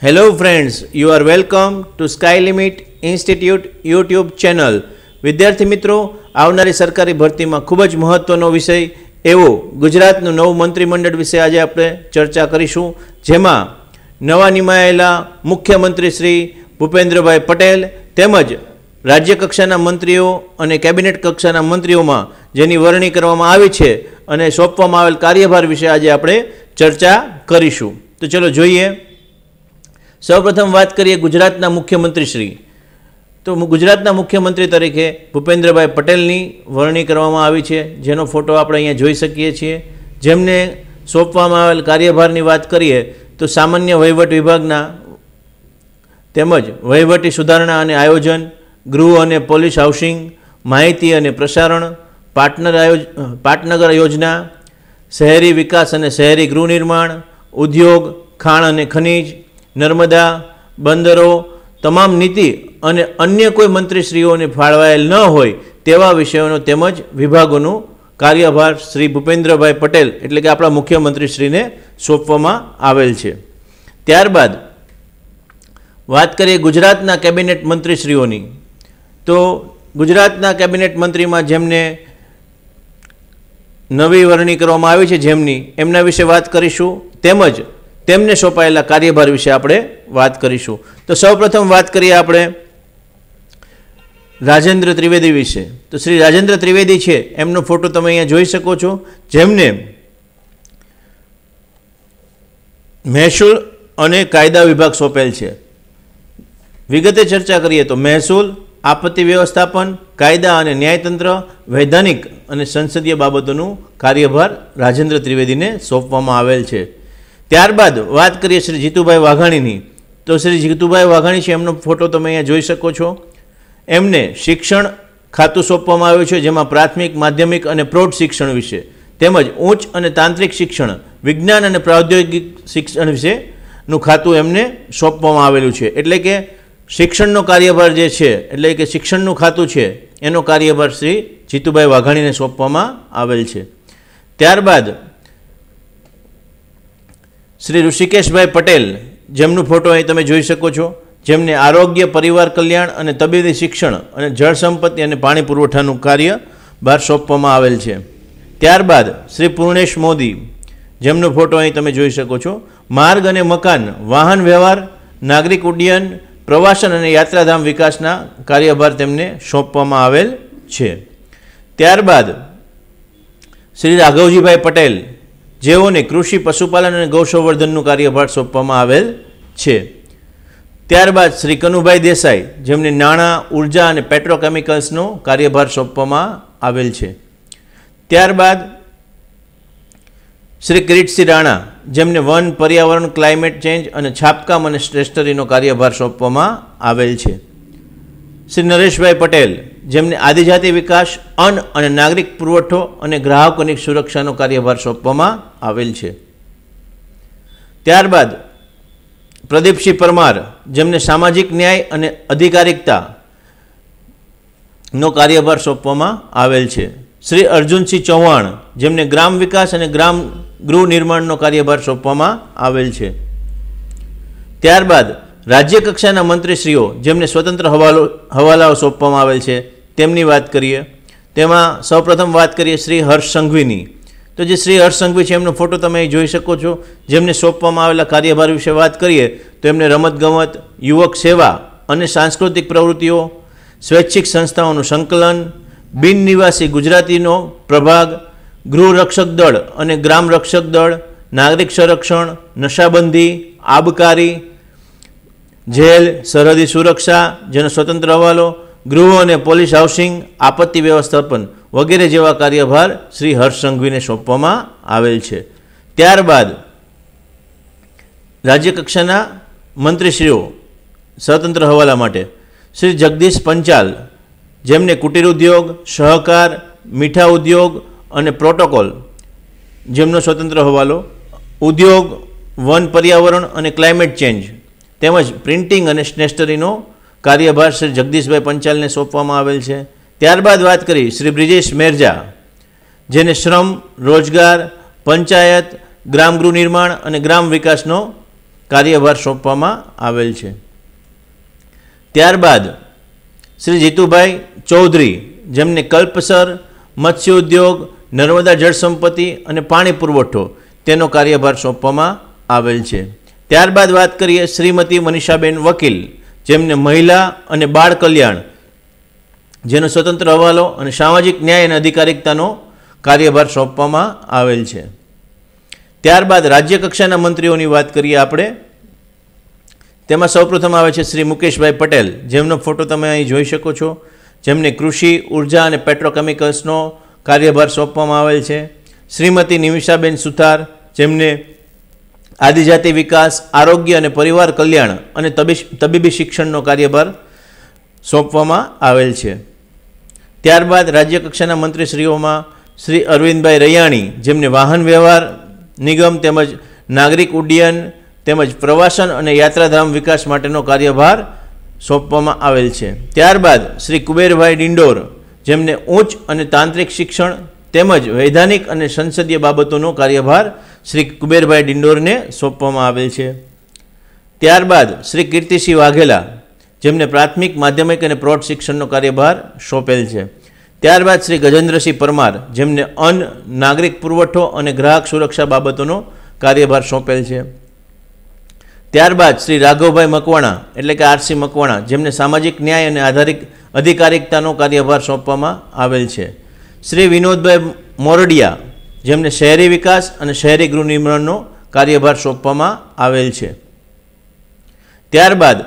hello friends you are welcome to sky limit institute YouTube channel વિદ્યાર્થી મિત્રો આવનારી સરકારી ભરતીમાં ખૂબ જ મહત્ત્વનો વિષય એવો ગુજરાતનું નવું મંત્રીમંડળ વિશે આજે આપણે ચર્ચા કરીશું જેમાં નવા નિમાયેલા મુખ્યમંત્રી શ્રી ભૂપેન્દ્રભાઈ પટેલ તેમજ રાજ્ય કક્ષાના મંત્રીઓ અને કેબિનેટ કક્ષાના મંત્રીઓમાં જેની વરણી કરવામાં આવી છે અને સોંપવામાં આવેલ કાર્યભાર વિશે આજે આપણે ચર્ચા કરીશું તો ચલો જોઈએ સૌપ્રથમ વાત કરીએ ગુજરાતના મુખ્યમંત્રી શ્રી તો ગુજરાતના મુખ્યમંત્રી તરીકે ભૂપેન્દ્રભાઈ પટેલની વરણી કરવામાં આવી છે જેનો ફોટો આપણે અહીંયા જોઈ શકીએ છીએ જેમને સોંપવામાં આવેલ કાર્યભારની વાત કરીએ તો સામાન્ય વહીવટ વિભાગના તેમજ વહીવટી સુધારણા અને આયોજન ગૃહ અને પોલીસ હાઉસિંગ માહિતી અને પ્રસારણ પાટનર આયોજ પાટનગર યોજના શહેરી વિકાસ અને શહેરી ગૃહનિર્માણ ઉદ્યોગ ખાણ અને ખનિજ નર્મદા બંદરો તમામ નીતિ અને અન્ય કોઈ મંત્રીશ્રીઓને ફાળવાયેલ ન હોય તેવા વિષયોનો તેમજ વિભાગોનું કાર્યભાર શ્રી ભૂપેન્દ્રભાઈ પટેલ એટલે કે આપણા મુખ્યમંત્રીશ્રીને સોંપવામાં આવેલ છે ત્યારબાદ વાત કરીએ ગુજરાતના કેબિનેટ મંત્રીશ્રીઓની તો ગુજરાતના કેબિનેટ મંત્રીમાં જેમને નવી વરણી કરવામાં આવી છે જેમની એમના વિશે વાત કરીશું તેમજ તેમને સોંપાયેલા કાર્યભાર વિશે આપણે વાત કરીશું તો સૌપ્રથમ વાત કરીએ આપણે રાજેન્દ્ર ત્રિવેદી વિશે તો શ્રી રાજેન્દ્ર ત્રિવેદી છે એમનો ફોટો તમે અહીંયા જોઈ શકો છો જેમને મહેસૂલ અને કાયદા વિભાગ સોંપેલ છે વિગતે ચર્ચા કરીએ તો મહેસૂલ આપત્તિ વ્યવસ્થાપન કાયદા અને ન્યાયતંત્ર વૈધાનિક અને સંસદીય બાબતોનું કાર્યભાર રાજેન્દ્ર ત્રિવેદીને સોંપવામાં આવેલ છે ત્યારબાદ વાત કરીએ શ્રી જીતુભાઈ વાઘાણીની તો શ્રી જીતુભાઈ વાઘાણી છે એમનો ફોટો તમે અહીંયા જોઈ શકો છો એમને શિક્ષણ ખાતું સોંપવામાં આવ્યું છે જેમાં પ્રાથમિક માધ્યમિક અને પ્રૌઢ શિક્ષણ વિશે તેમજ ઉચ્ચ અને તાંત્રિક શિક્ષણ વિજ્ઞાન અને પ્રાદ્યોગિક શિક્ષણ વિશેનું ખાતું એમને સોંપવામાં આવેલું છે એટલે કે શિક્ષણનો કાર્યભાર જે છે એટલે કે શિક્ષણનું ખાતું છે એનો કાર્યભાર શ્રી જીતુભાઈ વાઘાણીને સોંપવામાં આવેલ છે ત્યારબાદ શ્રી ઋષિકેશભાઈ પટેલ જેમનું ફોટો અહીં તમે જોઈ શકો છો જેમને આરોગ્ય પરિવાર કલ્યાણ અને તબીબી શિક્ષણ અને જળ સંપત્તિ અને પાણી પુરવઠાનું કાર્ય બહાર સોંપવામાં આવેલ છે ત્યારબાદ શ્રી પૂર્ણેશ મોદી જેમનો ફોટો અહીં તમે જોઈ શકો છો માર્ગ અને મકાન વાહન વ્યવહાર નાગરિક ઉડ્ડયન પ્રવાસન અને યાત્રાધામ વિકાસના કાર્યભાર તેમને સોંપવામાં આવેલ છે ત્યારબાદ શ્રી રાઘવજીભાઈ પટેલ જેઓને કૃષિ પશુપાલન અને ગૌસંવર્ધનનું કાર્યભાર સોંપવામાં આવેલ છે ત્યારબાદ શ્રી કનુભાઈ દેસાઈ જેમને નાણાં ઉર્જા અને પેટ્રોકેમિકલ્સનો કાર્યભાર સોંપવામાં આવેલ છે ત્યારબાદ શ્રી કિરીટસિંહ રાણા જેમને વન પર્યાવરણ ક્લાઇમેટ ચેન્જ અને છાપકામ અને સ્ટેશનરીનો કાર્યભાર સોંપવામાં આવેલ છે શ્રી નરેશભાઈ પટેલ જેમને આદિજાતિ વિકાસ અન્ન અને નાગરિક પુરવઠો અને ગ્રાહકોની સુરક્ષાનો કાર્યભાર સોંપવામાં આવેલ છે ત્યારબાદ પ્રદીપસિંહ પરમાર જેમને સામાજિક ન્યાય અને અધિકારિકતાનો કાર્યભાર સોંપવામાં આવેલ છે શ્રી અર્જુનસિંહ ચૌહાણ જેમને ગ્રામ વિકાસ અને ગ્રામ ગૃહ નિર્માણનો કાર્યભાર સોંપવામાં આવેલ છે ત્યારબાદ રાજ્ય રાજ્યકક્ષાના મંત્રીશ્રીઓ જેમને સ્વતંત્ર હવાલો હવાલાઓ સોંપવામાં આવેલ છે તેમની વાત કરીએ તેમાં સૌપ્રથમ વાત કરીએ શ્રી હર્ષ સંઘવીની તો જે શ્રી હર્ષ સંઘવી છે એમનો ફોટો તમે જોઈ શકો છો જેમને સોંપવામાં આવેલા કાર્યભાર વિશે વાત કરીએ તો એમને રમતગમત યુવક સેવા અને સાંસ્કૃતિક પ્રવૃત્તિઓ સ્વૈચ્છિક સંસ્થાઓનું સંકલન બિન નિવાસી ગુજરાતીનો પ્રભાગ ગૃહરક્ષક દળ અને ગ્રામ રક્ષક દળ નાગરિક સંરક્ષણ નશાબંધી આબકારી જેલ સરહદી સુરક્ષા જેનો સ્વતંત્ર હવાલો ગૃહ અને પોલીસ હાઉસિંગ આપત્તિ વ્યવસ્થાપન વગેરે જેવા કાર્યભાર શ્રી હર્ષ સંઘવીને સોંપવામાં આવેલ છે ત્યારબાદ રાજ્યકક્ષાના મંત્રીશ્રીઓ સ્વતંત્ર હવાલા માટે શ્રી જગદીશ પંચાલ જેમને કુટીર ઉદ્યોગ સહકાર મીઠા ઉદ્યોગ અને પ્રોટોકોલ જેમનો સ્વતંત્ર હવાલો ઉદ્યોગ વન પર્યાવરણ અને ક્લાઇમેટ ચેન્જ તેમજ પ્રિન્ટિંગ અને સ્ટેશનરીનો કાર્યભાર શ્રી જગદીશભાઈ પંચાલને સોંપવામાં આવેલ છે ત્યારબાદ વાત કરી શ્રી બ્રિજેશ મેરજા જેને શ્રમ રોજગાર પંચાયત ગ્રામ ગૃહ નિર્માણ અને ગ્રામ વિકાસનો કાર્યભાર સોંપવામાં આવેલ છે ત્યારબાદ શ્રી જીતુભાઈ ચૌધરી જેમને કલ્પસર મત્સ્ય ઉદ્યોગ નર્મદા જળ સંપત્તિ અને પાણી પુરવઠો તેનો કાર્યભાર સોંપવામાં આવેલ છે ત્યારબાદ વાત કરીએ શ્રીમતી મનીષાબેન વકીલ જેમને મહિલા અને બાળ કલ્યાણ જેનો સ્વતંત્ર હવાલો અને સામાજિક ન્યાય અને અધિકારિકતાનો કાર્યભાર સોંપવામાં આવેલ છે ત્યારબાદ રાજ્યકક્ષાના મંત્રીઓની વાત કરીએ આપણે તેમાં સૌપ્રથમ આવે છે શ્રી મુકેશભાઈ પટેલ જેમનો ફોટો તમે અહીં જોઈ શકો છો જેમને કૃષિ ઉર્જા અને પેટ્રોકેમિકલ્સનો કાર્યભાર સોંપવામાં આવેલ છે શ્રીમતી નિમિષાબેન સુથાર જેમને આદિજાતિ વિકાસ આરોગ્ય અને પરિવાર કલ્યાણ અને તબીબી શિક્ષણનો કાર્યભાર સોંપવામાં આવેલ છે ત્યારબાદ રાજ્યકક્ષાના મંત્રીશ્રીઓમાં શ્રી અરવિંદભાઈ રૈયાણી જેમને વાહન વ્યવહાર નિગમ તેમજ નાગરિક ઉડ્ડયન તેમજ પ્રવાસન અને યાત્રાધામ વિકાસ માટેનો કાર્યભાર સોંપવામાં આવેલ છે ત્યારબાદ શ્રી કુબેરભાઈ ડિંડોર જેમને ઉચ્ચ અને તાંત્રિક શિક્ષણ તેમજ વૈધાનિક અને સંસદીય બાબતોનો કાર્યભાર શ્રી કુબેરભાઈ ડિંડોરને સોંપવામાં આવેલ છે ત્યારબાદ શ્રી કીર્તિસિંહ વાઘેલા જેમને પ્રાથમિક માધ્યમિક અને પ્રૌઢ શિક્ષણનો કાર્યભાર સોંપેલ છે ત્યારબાદ શ્રી ગજેન્દ્રસિંહ પરમાર જેમને અન્ન નાગરિક પુરવઠો અને ગ્રાહક સુરક્ષા બાબતોનો કાર્યભાર સોંપેલ છે ત્યારબાદ શ્રી રાઘવભાઈ મકવાણા એટલે કે આરસી મકવાણા જેમને સામાજિક ન્યાય અને આધારિત અધિકારિકતાનો કાર્યભાર સોંપવામાં આવેલ છે શ્રી વિનોદભાઈ મોરડિયા જેમને શહેરી વિકાસ અને શહેરી ગૃહ કાર્યભાર સોંપવામાં આવેલ છે ત્યારબાદ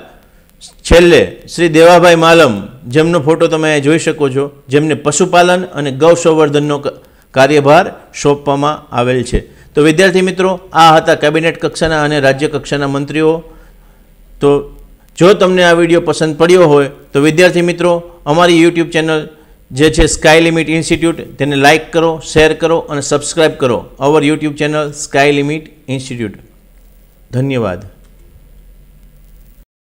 છેલ્લે શ્રી દેવાભાઈ માલમ જેમનો ફોટો તમે જોઈ શકો છો જેમને પશુપાલન અને ગૌ સંવર્ધનનો કાર્યભાર સોંપવામાં આવેલ છે તો વિદ્યાર્થી મિત્રો આ હતા કેબિનેટ કક્ષાના અને રાજ્ય કક્ષાના મંત્રીઓ તો જો તમને આ વિડીયો પસંદ પડ્યો હોય તો વિદ્યાર્થી મિત્રો અમારી યુટ્યુબ ચેનલ જે છે સ્કાય લિમિટ ઇન્સ્ટિટ્યૂટ તેને લાઇક કરો શેર કરો અને સબસ્ક્રાઈબ કરો our YouTube channel sky limit institute ધન્યવાદ